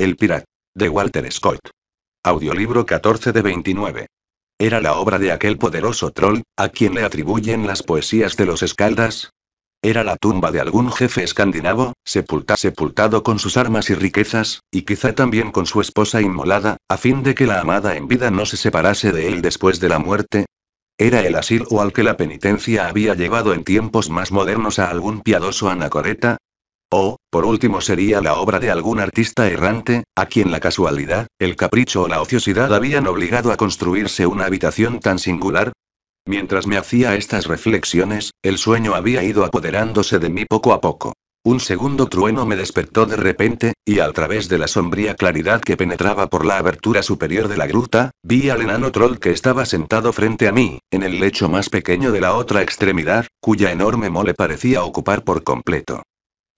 El Pirata. De Walter Scott. Audiolibro 14 de 29. Era la obra de aquel poderoso troll, a quien le atribuyen las poesías de los escaldas. Era la tumba de algún jefe escandinavo, sepultado con sus armas y riquezas, y quizá también con su esposa inmolada, a fin de que la amada en vida no se separase de él después de la muerte, era el asilo al que la penitencia había llevado en tiempos más modernos a algún piadoso anacoreta, o, por último, sería la obra de algún artista errante, a quien la casualidad, el capricho o la ociosidad habían obligado a construirse una habitación tan singular. Mientras me hacía estas reflexiones, el sueño había ido apoderándose de mí poco a poco. Un segundo trueno me despertó de repente, y a través de la sombría claridad que penetraba por la abertura superior de la gruta, vi al enano troll que estaba sentado frente a mí, en el lecho más pequeño de la otra extremidad, cuya enorme mole parecía ocupar por completo.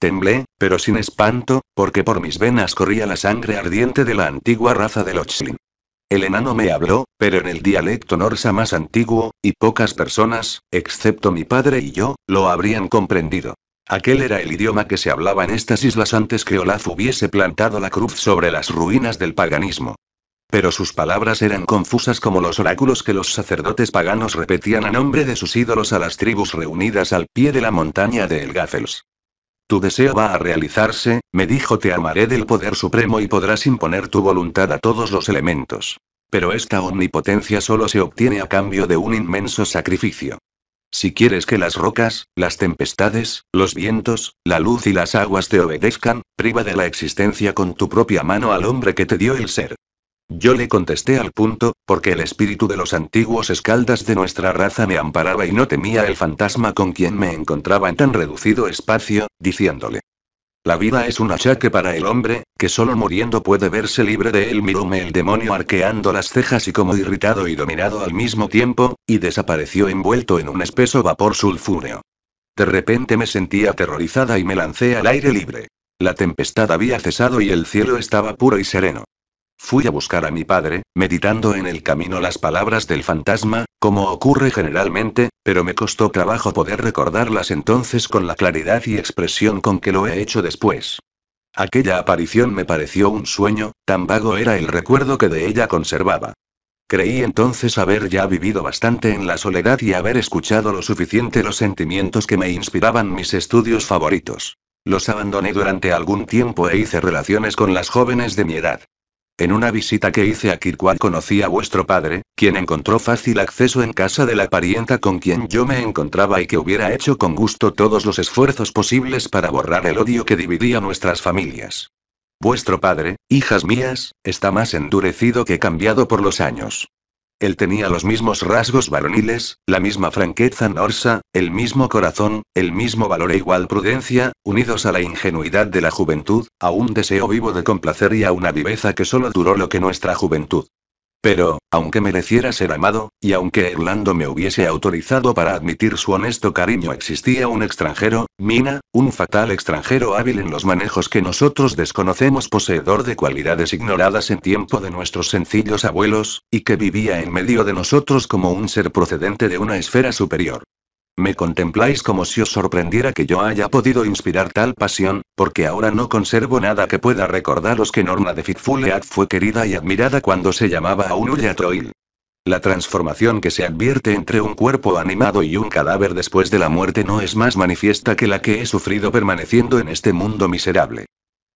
Temblé, pero sin espanto, porque por mis venas corría la sangre ardiente de la antigua raza de Lochlin. El enano me habló, pero en el dialecto norsa más antiguo, y pocas personas, excepto mi padre y yo, lo habrían comprendido. Aquel era el idioma que se hablaba en estas islas antes que Olaf hubiese plantado la cruz sobre las ruinas del paganismo. Pero sus palabras eran confusas como los oráculos que los sacerdotes paganos repetían a nombre de sus ídolos a las tribus reunidas al pie de la montaña de Elgafels. Tu deseo va a realizarse, me dijo te amaré del poder supremo y podrás imponer tu voluntad a todos los elementos. Pero esta omnipotencia solo se obtiene a cambio de un inmenso sacrificio. Si quieres que las rocas, las tempestades, los vientos, la luz y las aguas te obedezcan, priva de la existencia con tu propia mano al hombre que te dio el ser. Yo le contesté al punto, porque el espíritu de los antiguos escaldas de nuestra raza me amparaba y no temía el fantasma con quien me encontraba en tan reducido espacio, diciéndole. La vida es un achaque para el hombre, que solo muriendo puede verse libre de él. Miróme el demonio arqueando las cejas y como irritado y dominado al mismo tiempo, y desapareció envuelto en un espeso vapor sulfúreo. De repente me sentí aterrorizada y me lancé al aire libre. La tempestad había cesado y el cielo estaba puro y sereno. Fui a buscar a mi padre, meditando en el camino las palabras del fantasma, como ocurre generalmente, pero me costó trabajo poder recordarlas entonces con la claridad y expresión con que lo he hecho después. Aquella aparición me pareció un sueño, tan vago era el recuerdo que de ella conservaba. Creí entonces haber ya vivido bastante en la soledad y haber escuchado lo suficiente los sentimientos que me inspiraban mis estudios favoritos. Los abandoné durante algún tiempo e hice relaciones con las jóvenes de mi edad. En una visita que hice a Kirkwall conocí a vuestro padre, quien encontró fácil acceso en casa de la parienta con quien yo me encontraba y que hubiera hecho con gusto todos los esfuerzos posibles para borrar el odio que dividía nuestras familias. Vuestro padre, hijas mías, está más endurecido que cambiado por los años. Él tenía los mismos rasgos varoniles, la misma franqueza norsa, el mismo corazón, el mismo valor e igual prudencia, unidos a la ingenuidad de la juventud, a un deseo vivo de complacer y a una viveza que solo duró lo que nuestra juventud. Pero, aunque mereciera ser amado, y aunque Erlando me hubiese autorizado para admitir su honesto cariño, existía un extranjero, Mina, un fatal extranjero hábil en los manejos que nosotros desconocemos, poseedor de cualidades ignoradas en tiempo de nuestros sencillos abuelos, y que vivía en medio de nosotros como un ser procedente de una esfera superior. Me contempláis como si os sorprendiera que yo haya podido inspirar tal pasión, porque ahora no conservo nada que pueda recordaros que Norma de Fitfuleat fue querida y admirada cuando se llamaba a un Troil. La transformación que se advierte entre un cuerpo animado y un cadáver después de la muerte no es más manifiesta que la que he sufrido permaneciendo en este mundo miserable.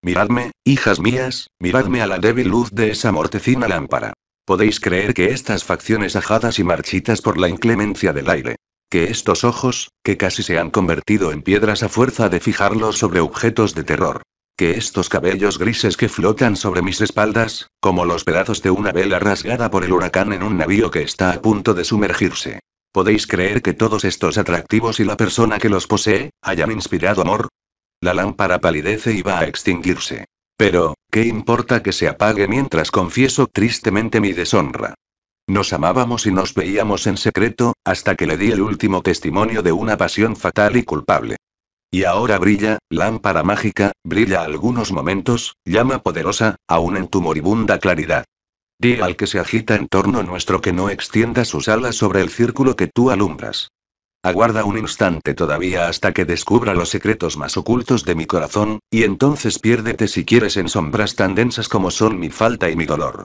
Miradme, hijas mías, miradme a la débil luz de esa mortecina lámpara. Podéis creer que estas facciones ajadas y marchitas por la inclemencia del aire, que estos ojos, que casi se han convertido en piedras a fuerza de fijarlos sobre objetos de terror, que estos cabellos grises que flotan sobre mis espaldas, como los pedazos de una vela rasgada por el huracán en un navío que está a punto de sumergirse. ¿Podéis creer que todos estos atractivos y la persona que los posee, hayan inspirado amor? La lámpara palidece y va a extinguirse. Pero, ¿qué importa que se apague mientras confieso tristemente mi deshonra? Nos amábamos y nos veíamos en secreto, hasta que le di el último testimonio de una pasión fatal y culpable. Y ahora brilla, lámpara mágica, brilla algunos momentos, llama poderosa, aún en tu moribunda claridad. Di al que se agita en torno nuestro que no extienda sus alas sobre el círculo que tú alumbras. Aguarda un instante todavía hasta que descubra los secretos más ocultos de mi corazón, y entonces piérdete si quieres en sombras tan densas como son mi falta y mi dolor.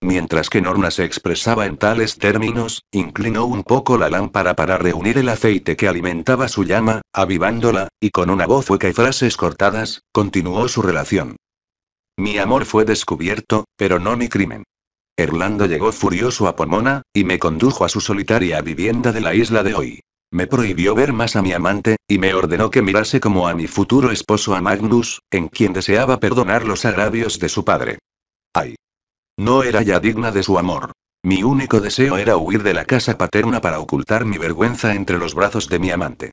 Mientras que Norma se expresaba en tales términos, inclinó un poco la lámpara para reunir el aceite que alimentaba su llama, avivándola, y con una voz hueca y frases cortadas, continuó su relación. Mi amor fue descubierto, pero no mi crimen. Erlando llegó furioso a Pomona, y me condujo a su solitaria vivienda de la isla de hoy. Me prohibió ver más a mi amante, y me ordenó que mirase como a mi futuro esposo a Magnus, en quien deseaba perdonar los agravios de su padre. No era ya digna de su amor. Mi único deseo era huir de la casa paterna para ocultar mi vergüenza entre los brazos de mi amante.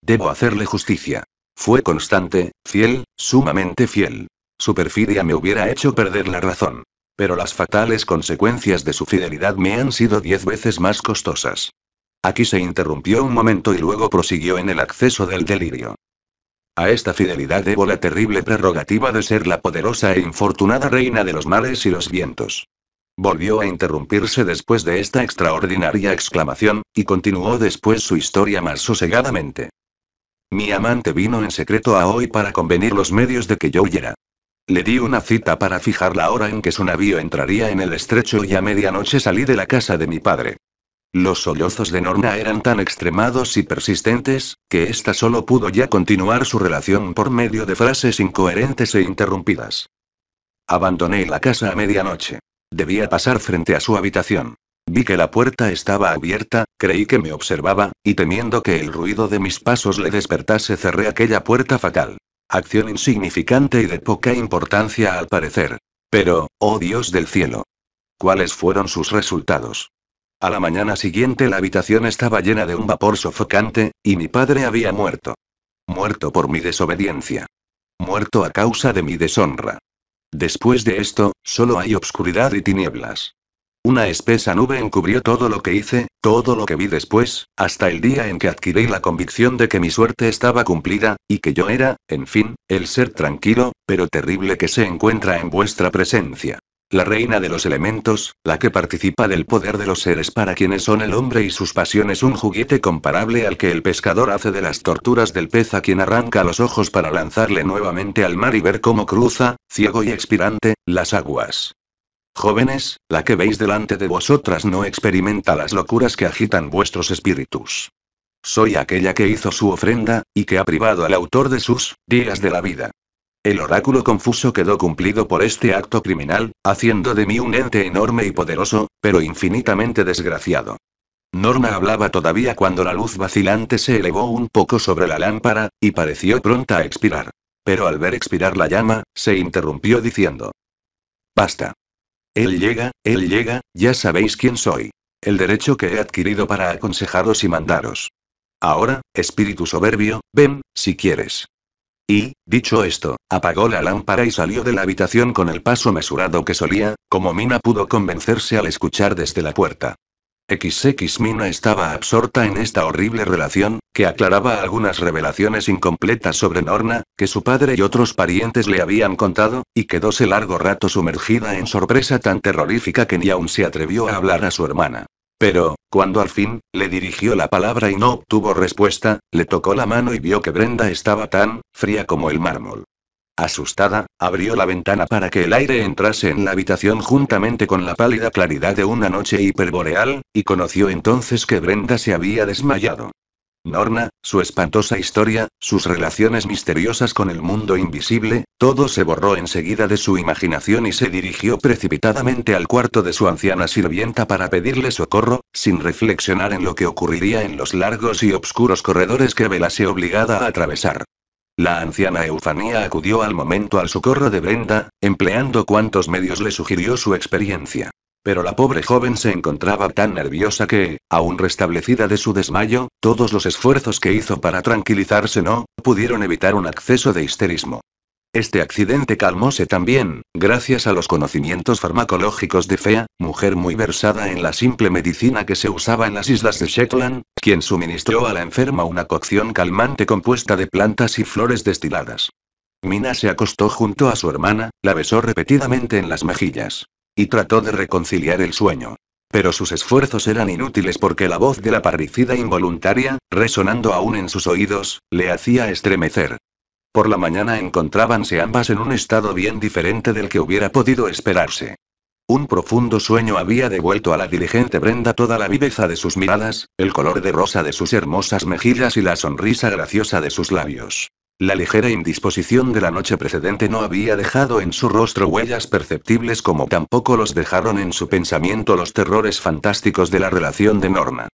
Debo hacerle justicia. Fue constante, fiel, sumamente fiel. Su perfidia me hubiera hecho perder la razón. Pero las fatales consecuencias de su fidelidad me han sido diez veces más costosas. Aquí se interrumpió un momento y luego prosiguió en el acceso del delirio. A esta fidelidad debo la terrible prerrogativa de ser la poderosa e infortunada reina de los mares y los vientos. Volvió a interrumpirse después de esta extraordinaria exclamación, y continuó después su historia más sosegadamente. Mi amante vino en secreto a hoy para convenir los medios de que yo huyera. Le di una cita para fijar la hora en que su navío entraría en el estrecho y a medianoche salí de la casa de mi padre. Los sollozos de Norma eran tan extremados y persistentes, que ésta solo pudo ya continuar su relación por medio de frases incoherentes e interrumpidas. Abandoné la casa a medianoche. Debía pasar frente a su habitación. Vi que la puerta estaba abierta, creí que me observaba, y temiendo que el ruido de mis pasos le despertase cerré aquella puerta fatal. Acción insignificante y de poca importancia al parecer. Pero, oh Dios del cielo. ¿Cuáles fueron sus resultados? A la mañana siguiente la habitación estaba llena de un vapor sofocante, y mi padre había muerto. Muerto por mi desobediencia. Muerto a causa de mi deshonra. Después de esto, solo hay obscuridad y tinieblas. Una espesa nube encubrió todo lo que hice, todo lo que vi después, hasta el día en que adquirí la convicción de que mi suerte estaba cumplida, y que yo era, en fin, el ser tranquilo, pero terrible que se encuentra en vuestra presencia. La reina de los elementos, la que participa del poder de los seres para quienes son el hombre y sus pasiones un juguete comparable al que el pescador hace de las torturas del pez a quien arranca los ojos para lanzarle nuevamente al mar y ver cómo cruza, ciego y expirante, las aguas. Jóvenes, la que veis delante de vosotras no experimenta las locuras que agitan vuestros espíritus. Soy aquella que hizo su ofrenda, y que ha privado al autor de sus días de la vida. El oráculo confuso quedó cumplido por este acto criminal, haciendo de mí un ente enorme y poderoso, pero infinitamente desgraciado. Norma hablaba todavía cuando la luz vacilante se elevó un poco sobre la lámpara, y pareció pronta a expirar. Pero al ver expirar la llama, se interrumpió diciendo. Basta. Él llega, él llega, ya sabéis quién soy. El derecho que he adquirido para aconsejaros y mandaros. Ahora, espíritu soberbio, ven, si quieres. Y, dicho esto, apagó la lámpara y salió de la habitación con el paso mesurado que solía, como Mina pudo convencerse al escuchar desde la puerta. XX Mina estaba absorta en esta horrible relación, que aclaraba algunas revelaciones incompletas sobre Norna, que su padre y otros parientes le habían contado, y quedóse largo rato sumergida en sorpresa tan terrorífica que ni aun se atrevió a hablar a su hermana. Pero, cuando al fin, le dirigió la palabra y no obtuvo respuesta, le tocó la mano y vio que Brenda estaba tan fría como el mármol. Asustada, abrió la ventana para que el aire entrase en la habitación juntamente con la pálida claridad de una noche hiperboreal, y conoció entonces que Brenda se había desmayado. Norna, su espantosa historia, sus relaciones misteriosas con el mundo invisible, todo se borró enseguida de su imaginación y se dirigió precipitadamente al cuarto de su anciana sirvienta para pedirle socorro, sin reflexionar en lo que ocurriría en los largos y obscuros corredores que velase obligada a atravesar. La anciana Eufanía acudió al momento al socorro de Brenda, empleando cuantos medios le sugirió su experiencia. Pero la pobre joven se encontraba tan nerviosa que, aún restablecida de su desmayo, todos los esfuerzos que hizo para tranquilizarse no pudieron evitar un acceso de histerismo. Este accidente calmóse también, gracias a los conocimientos farmacológicos de Fea, mujer muy versada en la simple medicina que se usaba en las islas de Shetland, quien suministró a la enferma una cocción calmante compuesta de plantas y flores destiladas. Mina se acostó junto a su hermana, la besó repetidamente en las mejillas. Y trató de reconciliar el sueño. Pero sus esfuerzos eran inútiles porque la voz de la parricida involuntaria, resonando aún en sus oídos, le hacía estremecer. Por la mañana encontrábanse ambas en un estado bien diferente del que hubiera podido esperarse. Un profundo sueño había devuelto a la diligente Brenda toda la viveza de sus miradas, el color de rosa de sus hermosas mejillas y la sonrisa graciosa de sus labios. La ligera indisposición de la noche precedente no había dejado en su rostro huellas perceptibles como tampoco los dejaron en su pensamiento los terrores fantásticos de la relación de Norma.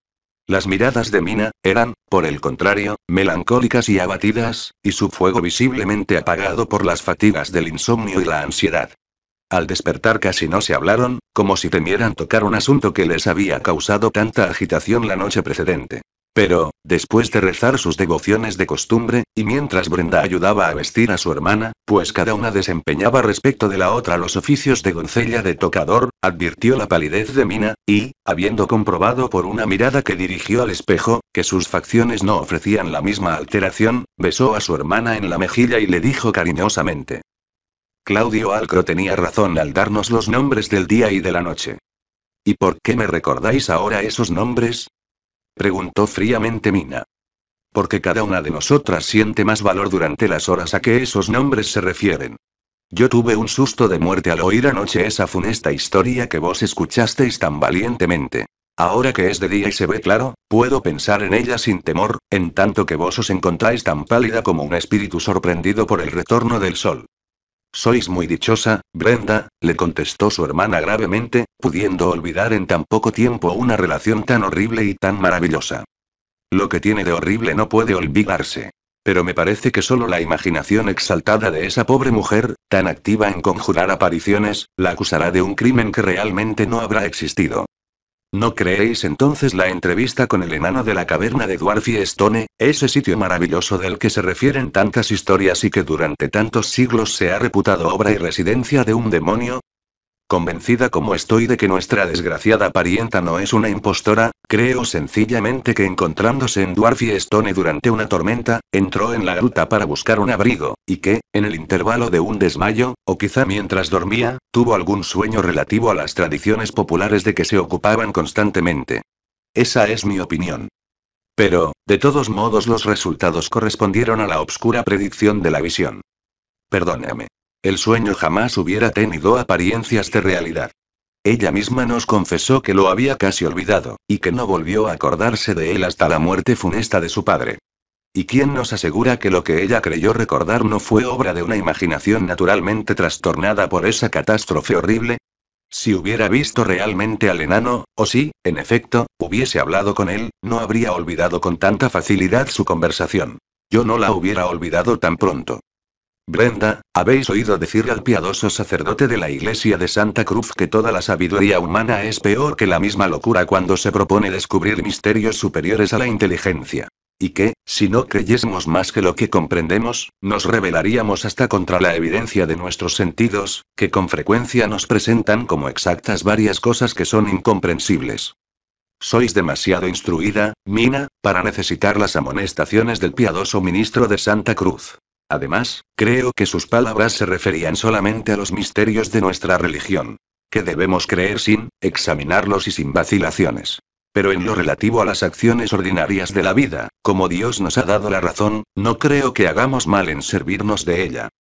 Las miradas de Mina, eran, por el contrario, melancólicas y abatidas, y su fuego visiblemente apagado por las fatigas del insomnio y la ansiedad. Al despertar casi no se hablaron, como si temieran tocar un asunto que les había causado tanta agitación la noche precedente. Pero, después de rezar sus devociones de costumbre, y mientras Brenda ayudaba a vestir a su hermana, pues cada una desempeñaba respecto de la otra los oficios de doncella de tocador, advirtió la palidez de Mina, y, habiendo comprobado por una mirada que dirigió al espejo, que sus facciones no ofrecían la misma alteración, besó a su hermana en la mejilla y le dijo cariñosamente. Claudio Alcro tenía razón al darnos los nombres del día y de la noche. ¿Y por qué me recordáis ahora esos nombres? Preguntó fríamente Mina. Porque cada una de nosotras siente más valor durante las horas a que esos nombres se refieren. Yo tuve un susto de muerte al oír anoche esa funesta historia que vos escuchasteis tan valientemente. Ahora que es de día y se ve claro, puedo pensar en ella sin temor, en tanto que vos os encontráis tan pálida como un espíritu sorprendido por el retorno del sol. Sois muy dichosa, Brenda, le contestó su hermana gravemente, pudiendo olvidar en tan poco tiempo una relación tan horrible y tan maravillosa. Lo que tiene de horrible no puede olvidarse. Pero me parece que solo la imaginación exaltada de esa pobre mujer, tan activa en conjurar apariciones, la acusará de un crimen que realmente no habrá existido. ¿No creéis entonces la entrevista con el enano de la caverna de Dwarfy Stone, ese sitio maravilloso del que se refieren tantas historias y que durante tantos siglos se ha reputado obra y residencia de un demonio? Convencida como estoy de que nuestra desgraciada parienta no es una impostora, creo sencillamente que encontrándose en Dwarf y Stone durante una tormenta, entró en la gruta para buscar un abrigo, y que, en el intervalo de un desmayo, o quizá mientras dormía, tuvo algún sueño relativo a las tradiciones populares de que se ocupaban constantemente. Esa es mi opinión. Pero, de todos modos, los resultados correspondieron a la obscura predicción de la visión. Perdóname. El sueño jamás hubiera tenido apariencias de realidad. Ella misma nos confesó que lo había casi olvidado, y que no volvió a acordarse de él hasta la muerte funesta de su padre. ¿Y quién nos asegura que lo que ella creyó recordar no fue obra de una imaginación naturalmente trastornada por esa catástrofe horrible? Si hubiera visto realmente al enano, o si, en efecto, hubiese hablado con él, no habría olvidado con tanta facilidad su conversación. Yo no la hubiera olvidado tan pronto. Brenda, habéis oído decir al piadoso sacerdote de la iglesia de Santa Cruz que toda la sabiduría humana es peor que la misma locura cuando se propone descubrir misterios superiores a la inteligencia. Y que, si no creyésemos más que lo que comprendemos, nos revelaríamos hasta contra la evidencia de nuestros sentidos, que con frecuencia nos presentan como exactas varias cosas que son incomprensibles. Sois demasiado instruida, Mina, para necesitar las amonestaciones del piadoso ministro de Santa Cruz. Además, creo que sus palabras se referían solamente a los misterios de nuestra religión, que debemos creer sin examinarlos y sin vacilaciones. Pero en lo relativo a las acciones ordinarias de la vida, como Dios nos ha dado la razón, no creo que hagamos mal en servirnos de ella.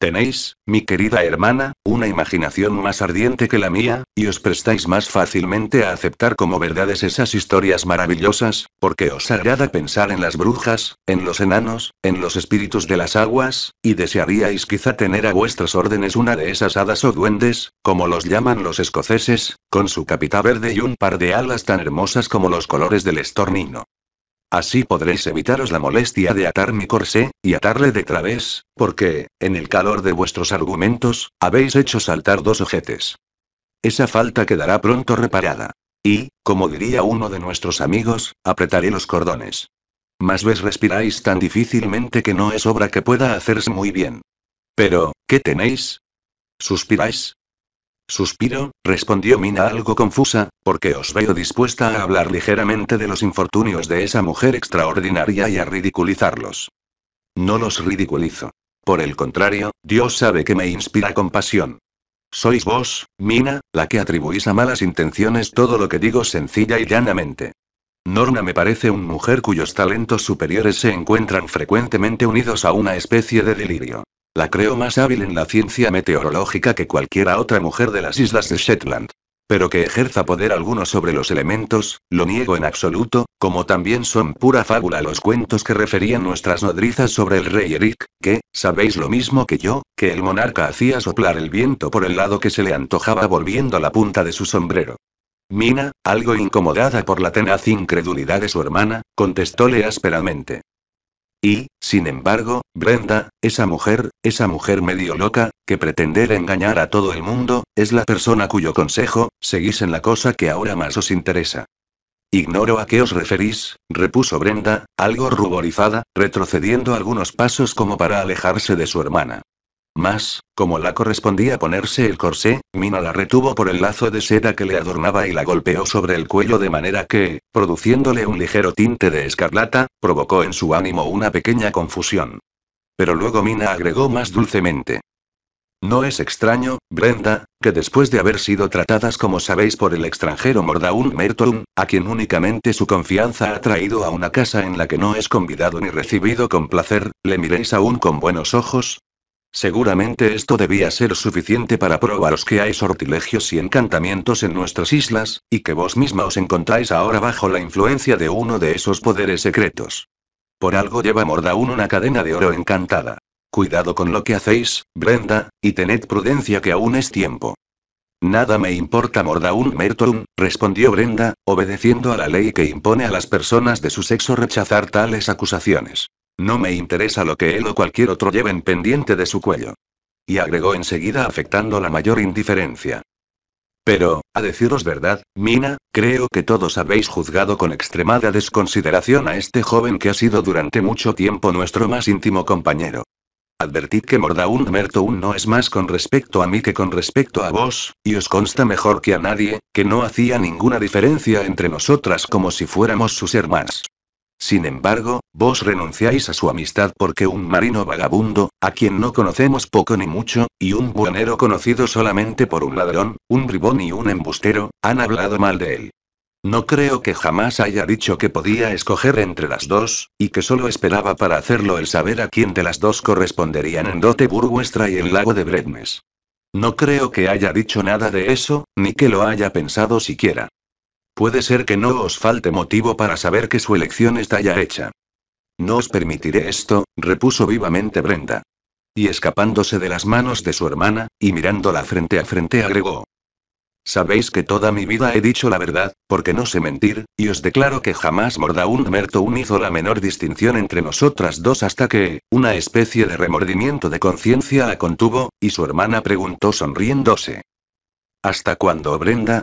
Tenéis, mi querida hermana, una imaginación más ardiente que la mía, y os prestáis más fácilmente a aceptar como verdades esas historias maravillosas, porque os agrada pensar en las brujas, en los enanos, en los espíritus de las aguas, y desearíais quizá tener a vuestras órdenes una de esas hadas o duendes, como los llaman los escoceses, con su capita verde y un par de alas tan hermosas como los colores del estornino. Así podréis evitaros la molestia de atar mi corsé, y atarle de través, porque, en el calor de vuestros argumentos, habéis hecho saltar dos ojetes. Esa falta quedará pronto reparada. Y, como diría uno de nuestros amigos, apretaré los cordones. Más ves respiráis tan difícilmente que no es obra que pueda hacerse muy bien. Pero, ¿qué tenéis? ¿Suspiráis? Suspiro, respondió Mina algo confusa, porque os veo dispuesta a hablar ligeramente de los infortunios de esa mujer extraordinaria y a ridiculizarlos. No los ridiculizo. Por el contrario, Dios sabe que me inspira compasión. Sois vos, Mina, la que atribuís a malas intenciones todo lo que digo sencilla y llanamente. Norma me parece una mujer cuyos talentos superiores se encuentran frecuentemente unidos a una especie de delirio. La creo más hábil en la ciencia meteorológica que cualquiera otra mujer de las islas de Shetland. Pero que ejerza poder alguno sobre los elementos, lo niego en absoluto, como también son pura fábula los cuentos que referían nuestras nodrizas sobre el rey Eric, que, sabéis lo mismo que yo, que el monarca hacía soplar el viento por el lado que se le antojaba volviendo la punta de su sombrero. Mina, algo incomodada por la tenaz incredulidad de su hermana, contestóle ásperamente. Y, sin embargo, Brenda, esa mujer, esa mujer medio loca, que pretender engañar a todo el mundo, es la persona cuyo consejo, seguís en la cosa que ahora más os interesa. Ignoro a qué os referís, repuso Brenda, algo ruborizada, retrocediendo algunos pasos como para alejarse de su hermana. Más, como la correspondía ponerse el corsé, Mina la retuvo por el lazo de seda que le adornaba y la golpeó sobre el cuello de manera que, produciéndole un ligero tinte de escarlata, provocó en su ánimo una pequeña confusión. Pero luego Mina agregó más dulcemente. No es extraño, Brenda, que después de haber sido tratadas como sabéis por el extranjero Mordaun Merton, a quien únicamente su confianza ha traído a una casa en la que no es convidado ni recibido con placer, le miréis aún con buenos ojos, Seguramente esto debía ser suficiente para probaros que hay sortilegios y encantamientos en nuestras islas, y que vos misma os encontráis ahora bajo la influencia de uno de esos poderes secretos. Por algo lleva Mordaún una cadena de oro encantada. Cuidado con lo que hacéis, Brenda, y tened prudencia que aún es tiempo. Nada me importa Mordaun Merton, respondió Brenda, obedeciendo a la ley que impone a las personas de su sexo rechazar tales acusaciones. No me interesa lo que él o cualquier otro lleven pendiente de su cuello. Y agregó enseguida afectando la mayor indiferencia. Pero, a deciros verdad, Mina, creo que todos habéis juzgado con extremada desconsideración a este joven que ha sido durante mucho tiempo nuestro más íntimo compañero. Advertid que Mordaunt Mertoun no es más con respecto a mí que con respecto a vos, y os consta mejor que a nadie, que no hacía ninguna diferencia entre nosotras como si fuéramos sus hermanas. Sin embargo, vos renunciáis a su amistad porque un marino vagabundo, a quien no conocemos poco ni mucho, y un buhonero conocido solamente por un ladrón, un bribón y un embustero, han hablado mal de él. No creo que jamás haya dicho que podía escoger entre las dos, y que solo esperaba para hacerlo el saber a quién de las dos corresponderían en Doteburguestra y el lago de Brednes. No creo que haya dicho nada de eso, ni que lo haya pensado siquiera. Puede ser que no os falte motivo para saber que su elección está ya hecha. No os permitiré esto, repuso vivamente Brenda. Y escapándose de las manos de su hermana, y mirándola frente a frente, agregó. Sabéis que toda mi vida he dicho la verdad, porque no sé mentir, y os declaro que jamás Mordaunt Mertoun hizo la menor distinción entre nosotras dos hasta que, una especie de remordimiento de conciencia la contuvo, y su hermana preguntó sonriéndose. ¿Hasta cuándo, Brenda?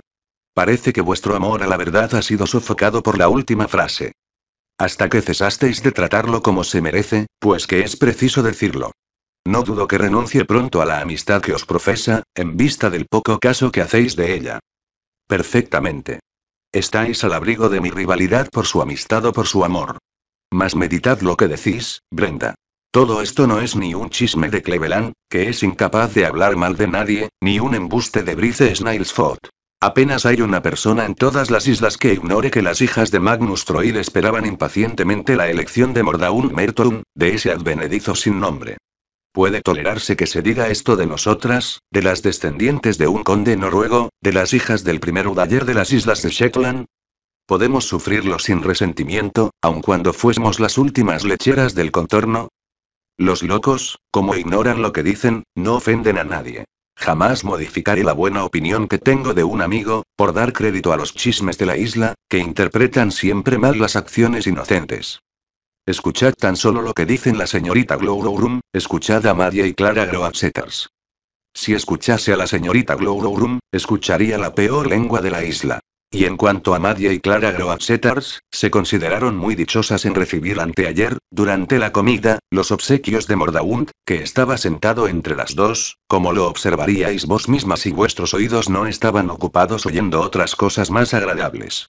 Parece que vuestro amor a la verdad ha sido sofocado por la última frase. Hasta que cesasteis de tratarlo como se merece, pues que es preciso decirlo. No dudo que renuncie pronto a la amistad que os profesa, en vista del poco caso que hacéis de ella. Perfectamente. Estáis al abrigo de mi rivalidad por su amistad o por su amor. Mas meditad lo que decís, Brenda. Todo esto no es ni un chisme de Cleveland, que es incapaz de hablar mal de nadie, ni un embuste de Brice Snailsford. Apenas hay una persona en todas las islas que ignore que las hijas de Magnus Troil esperaban impacientemente la elección de Mordaun Merton, de ese advenedizo sin nombre. Puede tolerarse que se diga esto de nosotras, de las descendientes de un conde noruego, de las hijas del primer udayer de las islas de Shetland, ¿Podemos sufrirlo sin resentimiento, aun cuando fuésemos las últimas lecheras del contorno? Los locos, como ignoran lo que dicen, no ofenden a nadie. Jamás modificaré la buena opinión que tengo de un amigo, por dar crédito a los chismes de la isla, que interpretan siempre mal las acciones inocentes. Escuchad tan solo lo que dicen la señorita Glowroom, escuchad a María y Clara Groatsetters. Si escuchase a la señorita Glowroom, escucharía la peor lengua de la isla. Y en cuanto a Maddie y Clara Groatsetars, se consideraron muy dichosas en recibir anteayer, durante la comida, los obsequios de Mordaunt, que estaba sentado entre las dos, como lo observaríais vos mismas si vuestros oídos no estaban ocupados oyendo otras cosas más agradables.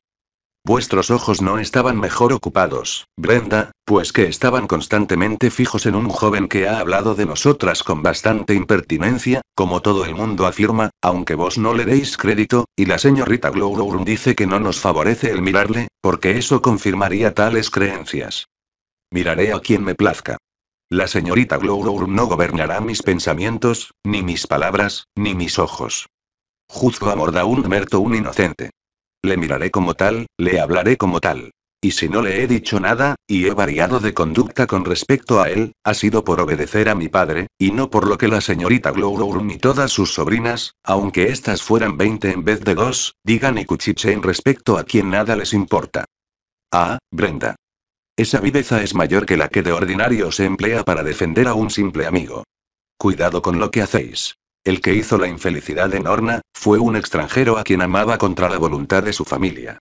Vuestros ojos no estaban mejor ocupados, Brenda, pues que estaban constantemente fijos en un joven que ha hablado de nosotras con bastante impertinencia, como todo el mundo afirma, aunque vos no le deis crédito, y la señorita Glowroom dice que no nos favorece el mirarle, porque eso confirmaría tales creencias. Miraré a quien me plazca. La señorita Glowroom no gobernará mis pensamientos, ni mis palabras, ni mis ojos. Juzgo a Mordaunt Merto un inocente le miraré como tal, le hablaré como tal. Y si no le he dicho nada, y he variado de conducta con respecto a él, ha sido por obedecer a mi padre, y no por lo que la señorita Glowworm y todas sus sobrinas, aunque éstas fueran veinte en vez de dos, digan y cuchicheen respecto a quien nada les importa. Ah, Brenda. Esa viveza es mayor que la que de ordinario se emplea para defender a un simple amigo. Cuidado con lo que hacéis. El que hizo la infelicidad en Horna, fue un extranjero a quien amaba contra la voluntad de su familia.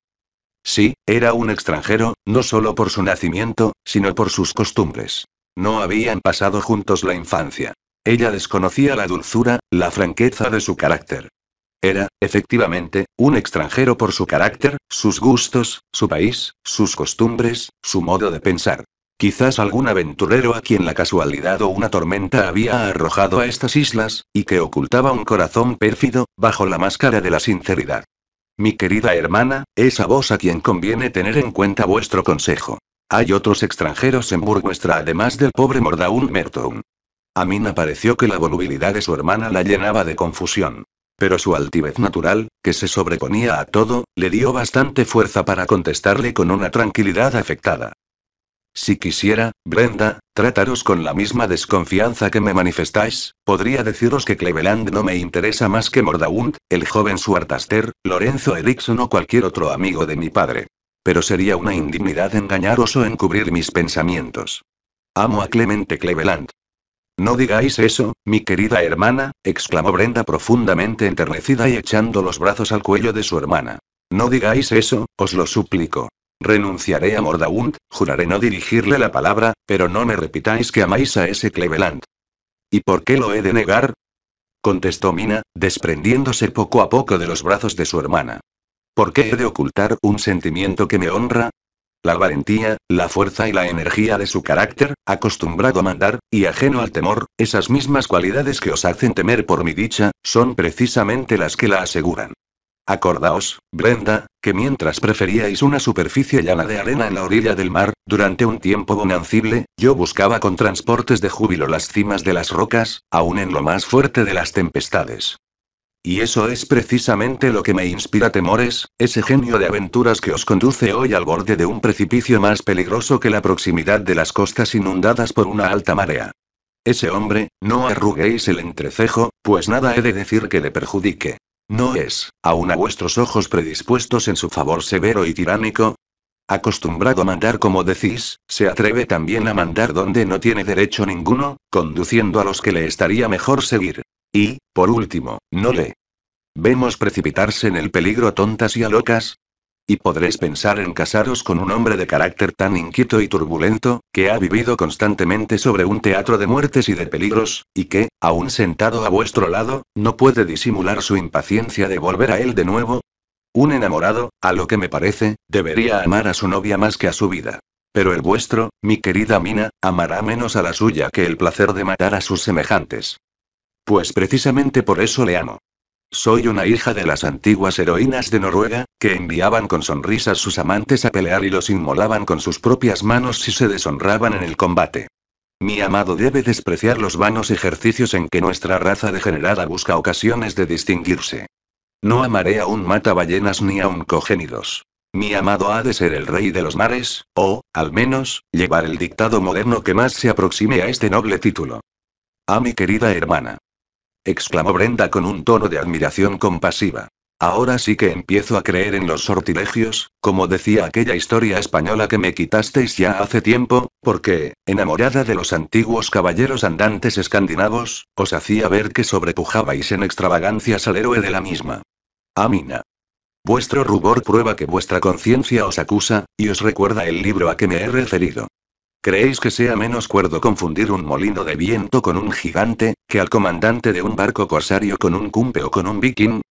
Sí, era un extranjero, no solo por su nacimiento, sino por sus costumbres. No habían pasado juntos la infancia. Ella desconocía la dulzura, la franqueza de su carácter. Era, efectivamente, un extranjero por su carácter, sus gustos, su país, sus costumbres, su modo de pensar. Quizás algún aventurero a quien la casualidad o una tormenta había arrojado a estas islas, y que ocultaba un corazón pérfido, bajo la máscara de la sinceridad. Mi querida hermana, es a vos a quien conviene tener en cuenta vuestro consejo. Hay otros extranjeros en Burguestra además del pobre Mordaun Merton. A me pareció que la volubilidad de su hermana la llenaba de confusión. Pero su altivez natural, que se sobreponía a todo, le dio bastante fuerza para contestarle con una tranquilidad afectada. Si quisiera, Brenda, trataros con la misma desconfianza que me manifestáis, podría deciros que Cleveland no me interesa más que Mordaunt, el joven Suartaster, Lorenzo Erickson o cualquier otro amigo de mi padre. Pero sería una indignidad engañaros o encubrir mis pensamientos. Amo a Clemente Cleveland. No digáis eso, mi querida hermana, exclamó Brenda profundamente enternecida y echando los brazos al cuello de su hermana. No digáis eso, os lo suplico. Renunciaré a Mordaunt, juraré no dirigirle la palabra, pero no me repitáis que amáis a ese Cleveland. ¿Y por qué lo he de negar? contestó Mina, desprendiéndose poco a poco de los brazos de su hermana. ¿Por qué he de ocultar un sentimiento que me honra? La valentía, la fuerza y la energía de su carácter, acostumbrado a mandar, y ajeno al temor, esas mismas cualidades que os hacen temer por mi dicha, son precisamente las que la aseguran. Acordaos, Brenda, que mientras preferíais una superficie llana de arena en la orilla del mar, durante un tiempo bonancible, yo buscaba con transportes de júbilo las cimas de las rocas, aún en lo más fuerte de las tempestades. Y eso es precisamente lo que me inspira temores, ese genio de aventuras que os conduce hoy al borde de un precipicio más peligroso que la proximidad de las costas inundadas por una alta marea. Ese hombre, no arruguéis el entrecejo, pues nada he de decir que le perjudique. No es, aun a vuestros ojos predispuestos en su favor severo y tiránico. Acostumbrado a mandar como decís, se atreve también a mandar donde no tiene derecho ninguno, conduciendo a los que le estaría mejor seguir. Y, por último, no le vemos precipitarse en el peligro tontas y a locas, y podréis pensar en casaros con un hombre de carácter tan inquieto y turbulento, que ha vivido constantemente sobre un teatro de muertes y de peligros, y que, aún sentado a vuestro lado, no puede disimular su impaciencia de volver a él de nuevo. Un enamorado, a lo que me parece, debería amar a su novia más que a su vida. Pero el vuestro, mi querida Mina, amará menos a la suya que el placer de matar a sus semejantes. Pues precisamente por eso le amo. Soy una hija de las antiguas heroínas de Noruega, que enviaban con sonrisas sus amantes a pelear y los inmolaban con sus propias manos si se deshonraban en el combate. Mi amado debe despreciar los vanos ejercicios en que nuestra raza degenerada busca ocasiones de distinguirse. No amaré a un ballenas ni a un cogénidos. Mi amado ha de ser el rey de los mares, o, al menos, llevar el dictado moderno que más se aproxime a este noble título. A mi querida hermana exclamó Brenda con un tono de admiración compasiva. Ahora sí que empiezo a creer en los sortilegios, como decía aquella historia española que me quitasteis ya hace tiempo, porque, enamorada de los antiguos caballeros andantes escandinavos, os hacía ver que sobrepujabais en extravagancias al héroe de la misma. Amina. Vuestro rubor prueba que vuestra conciencia os acusa, y os recuerda el libro a que me he referido. ¿Creéis que sea menos cuerdo confundir un molino de viento con un gigante, que al comandante de un barco corsario con un cumpe o con un viking?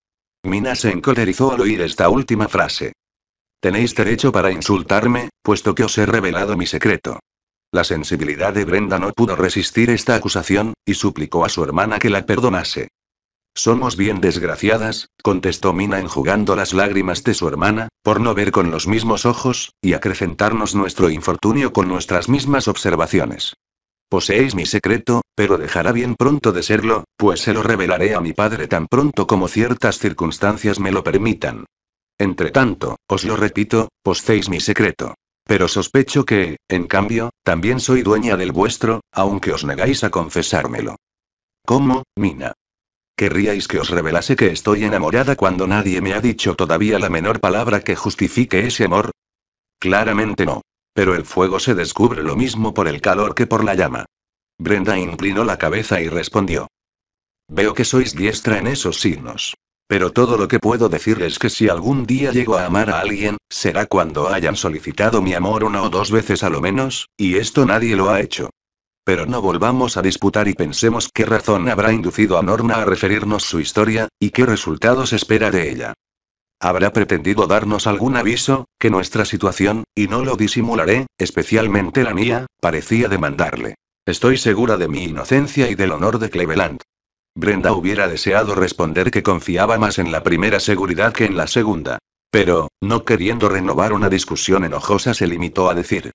Mina se encolerizó al oír esta última frase. Tenéis derecho para insultarme, puesto que os he revelado mi secreto. La sensibilidad de Brenda no pudo resistir esta acusación, y suplicó a su hermana que la perdonase. Somos bien desgraciadas, contestó Mina enjugando las lágrimas de su hermana, por no ver con los mismos ojos, y acrecentarnos nuestro infortunio con nuestras mismas observaciones. Poseéis mi secreto, pero dejará bien pronto de serlo, pues se lo revelaré a mi padre tan pronto como ciertas circunstancias me lo permitan. Entre tanto, os lo repito, poseéis mi secreto. Pero sospecho que, en cambio, también soy dueña del vuestro, aunque os negáis a confesármelo. ¿Cómo, Mina? Querríais que os revelase que estoy enamorada cuando nadie me ha dicho todavía la menor palabra que justifique ese amor. Claramente no. Pero el fuego se descubre lo mismo por el calor que por la llama. Brenda inclinó la cabeza y respondió. Veo que sois diestra en esos signos. Pero todo lo que puedo decir es que si algún día llego a amar a alguien, será cuando hayan solicitado mi amor una o dos veces a lo menos, y esto nadie lo ha hecho. Pero no volvamos a disputar y pensemos qué razón habrá inducido a Norma a referirnos su historia, y qué resultados espera de ella. Habrá pretendido darnos algún aviso, que nuestra situación, y no lo disimularé, especialmente la mía, parecía demandarle. Estoy segura de mi inocencia y del honor de Cleveland. Brenda hubiera deseado responder que confiaba más en la primera seguridad que en la segunda. Pero, no queriendo renovar una discusión enojosa, se limitó a decir,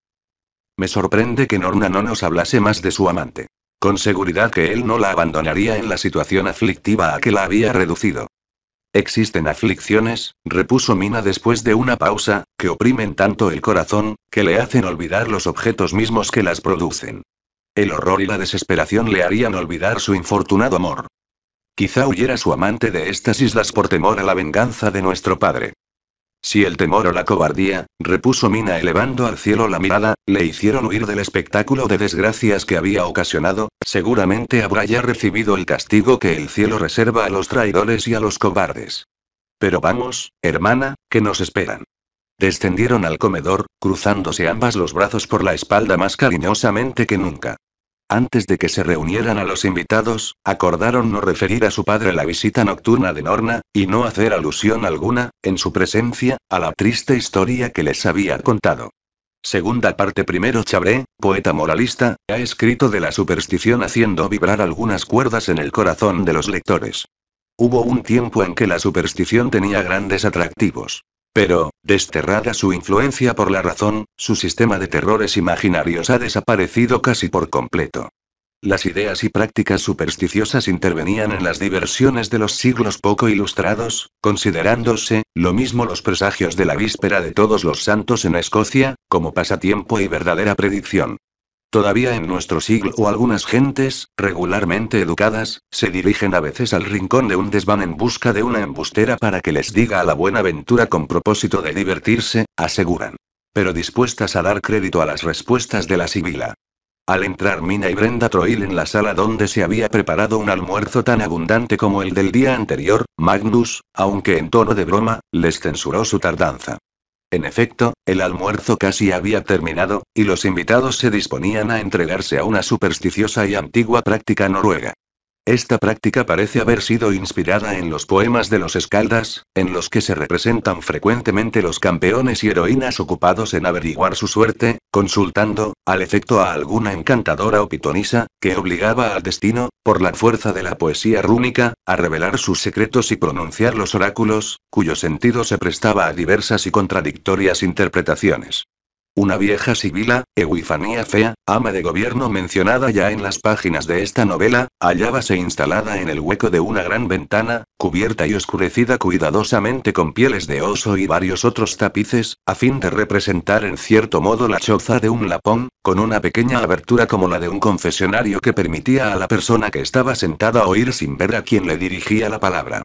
me sorprende que Norna no nos hablase más de su amante. Con seguridad que él no la abandonaría en la situación aflictiva a que la había reducido. Existen aflicciones, repuso Mina después de una pausa, que oprimen tanto el corazón, que le hacen olvidar los objetos mismos que las producen. El horror y la desesperación le harían olvidar su infortunado amor. Quizá huyera su amante de estas islas por temor a la venganza de nuestro padre. Si el temor o la cobardía, repuso Mina elevando al cielo la mirada, le hicieron huir del espectáculo de desgracias que había ocasionado, seguramente habrá ya recibido el castigo que el cielo reserva a los traidores y a los cobardes. Pero vamos, hermana, que nos esperan. Descendieron al comedor, cruzándose ambas los brazos por la espalda más cariñosamente que nunca. Antes de que se reunieran a los invitados, acordaron no referir a su padre la visita nocturna de Norna, y no hacer alusión alguna, en su presencia, a la triste historia que les había contado. Segunda parte primero Chabré, poeta moralista, ha escrito de la superstición haciendo vibrar algunas cuerdas en el corazón de los lectores. Hubo un tiempo en que la superstición tenía grandes atractivos. Pero, desterrada su influencia por la razón, su sistema de terrores imaginarios ha desaparecido casi por completo. Las ideas y prácticas supersticiosas intervenían en las diversiones de los siglos poco ilustrados, considerándose, lo mismo los presagios de la víspera de todos los santos en Escocia, como pasatiempo y verdadera predicción. Todavía en nuestro siglo o algunas gentes, regularmente educadas, se dirigen a veces al rincón de un desván en busca de una embustera para que les diga a la buena aventura con propósito de divertirse, aseguran. Pero dispuestas a dar crédito a las respuestas de la sibila. Al entrar Mina y Brenda Troil en la sala donde se había preparado un almuerzo tan abundante como el del día anterior, Magnus, aunque en tono de broma, les censuró su tardanza. En efecto, el almuerzo casi había terminado, y los invitados se disponían a entregarse a una supersticiosa y antigua práctica noruega. Esta práctica parece haber sido inspirada en los poemas de los escaldas, en los que se representan frecuentemente los campeones y heroínas ocupados en averiguar su suerte, consultando, al efecto a alguna encantadora o pitonisa, que obligaba al destino, por la fuerza de la poesía rúnica, a revelar sus secretos y pronunciar los oráculos, cuyo sentido se prestaba a diversas y contradictorias interpretaciones. Una vieja sibila, Ewifanía Fea, ama de gobierno mencionada ya en las páginas de esta novela, hallábase instalada en el hueco de una gran ventana, cubierta y oscurecida cuidadosamente con pieles de oso y varios otros tapices, a fin de representar en cierto modo la choza de un lapón, con una pequeña abertura como la de un confesionario que permitía a la persona que estaba sentada oír sin ver a quien le dirigía la palabra.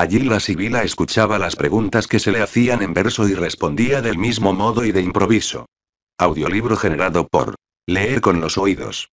Allí la sibila escuchaba las preguntas que se le hacían en verso y respondía del mismo modo y de improviso. Audiolibro generado por Leer con los oídos.